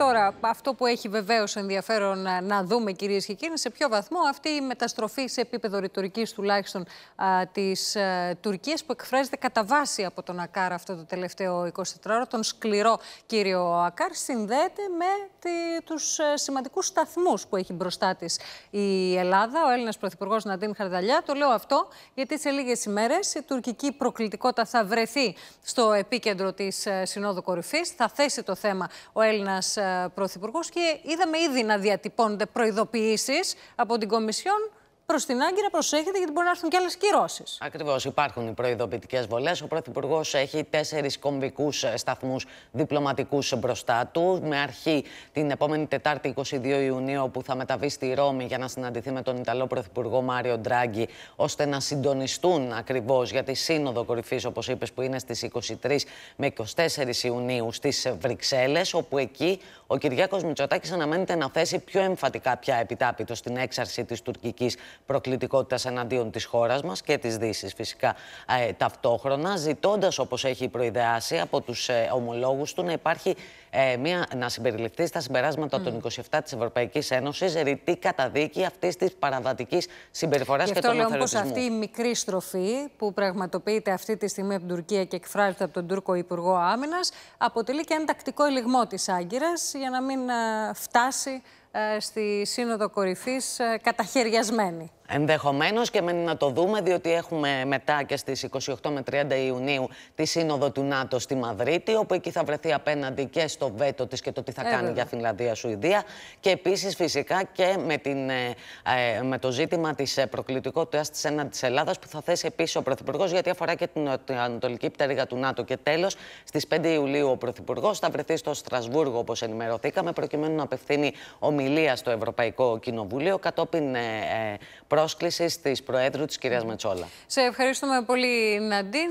Τώρα, αυτό που έχει βεβαίως ενδιαφέρον να δούμε, κυρίες και κύριοι, σε ποιο βαθμό αυτή η μεταστροφή σε επίπεδο ρητορικής τουλάχιστον της ε, Τουρκίας που εκφράζεται κατά βάση από τον Ακάρ αυτό το τελευταίο 24ωρο, τον σκληρό κύριο Ακάρ, συνδέεται με τους ε, σημαντικούς σταθμούς που έχει μπροστά της η Ελλάδα. Ο Έλληνας Πρωθυπουργός Ναντίν Χαρδαλιά. Το λέω αυτό γιατί σε λίγες ημέρες η τουρκική προκλητικότητα θα βρεθεί στο επίκεντρο της ε, Συνόδου Κορυφής. Θα θέσει το θέμα ο Έλληνας ε, και είδαμε ήδη να διατυπώνονται προειδοποιήσεις από την Κομισιόν προς την Άγκυρα προσέχετε γιατί μπορεί να έρθουν και άλλες κυρώσεις. Ακριβώς. Υπάρχουν οι προειδοποιητικές βολές. Ο Πρωθυπουργός έχει τέσσερις κομβικούς ε, σταθμούς διπλωματικούς μπροστά του. Με αρχή την επόμενη Τετάρτη 22 Ιουνίου που θα μεταβεί στη Ρώμη για να συναντηθεί με τον Ιταλό Πρωθυπουργό Μάριο Ντράγκη, ώστε να συντονιστούν ακριβώς για τη σύνοδο κορυφής, όπως είπες, που είναι στις 23 με 24 Ιουνίου στις Βρυξέλλες, όπου εκεί ο Κυριάκος Μητσοτάκης αναμένεται να θέσει πιο εμφατικά πια επιτάπητο στην έξαρση της τουρκικής προκλητικότητας εναντίον της χώρας μας και της Δύσης φυσικά ε, ταυτόχρονα, ζητώντας όπως έχει προειδεάσει από τους ε, ομολόγους του να υπάρχει ε, μια, να συμπεριληφθεί στα συμπεράσματα mm. των 27 της Ευρωπαϊκής Ένωσης ρητή καταδίκη αυτής της παραβατικής συμπεριφοράς και, και των λέω αυτή η μικρή στροφή που πραγματοποιείται αυτή τη στιγμή από την Τουρκία και εκφράζεται από τον Τούρκο Υπουργό Άμυνας αποτελεί και ένα τακτικό ελιγμό της Άγκυρας για να μην ε, φτάσει ε, στη Σύνοδο Κορυφής ε, καταχαιριασμένη. Ενδεχομένως, και μένει να το δούμε, διότι έχουμε μετά και στις 28 με 30 Ιουνίου τη Σύνοδο του ΝΑΤΟ στη Μαδρίτη, όπου εκεί θα βρεθεί απέναντι και στο βέτο της και το τι θα ε, κάνει για Φινλανδία-Σουηδία και επίσης φυσικά και με, την, με το ζήτημα της προκλητικότητας της έναντι της Ελλάδας, που θα θέσει επίσης ο Πρωθυπουργός γιατί αφορά και την ανατολική πτέρυγα του ΝΑΤΟ. Και τέλος, στις 5 Ιουλίου ο Πρωθυπουργός θα βρεθεί στο Στρασβούργο όπως ενημερωθήκαμε προκειμένου να απευθύνει ο ομιλία στο Ευρωπαϊκό Κοινοβούλιο κατόπιν ε, ε πρόσκλησης της Προέδρου της κυρίας Μετσόλα. Σε ευχαριστούμε πολύ, Ναντίν.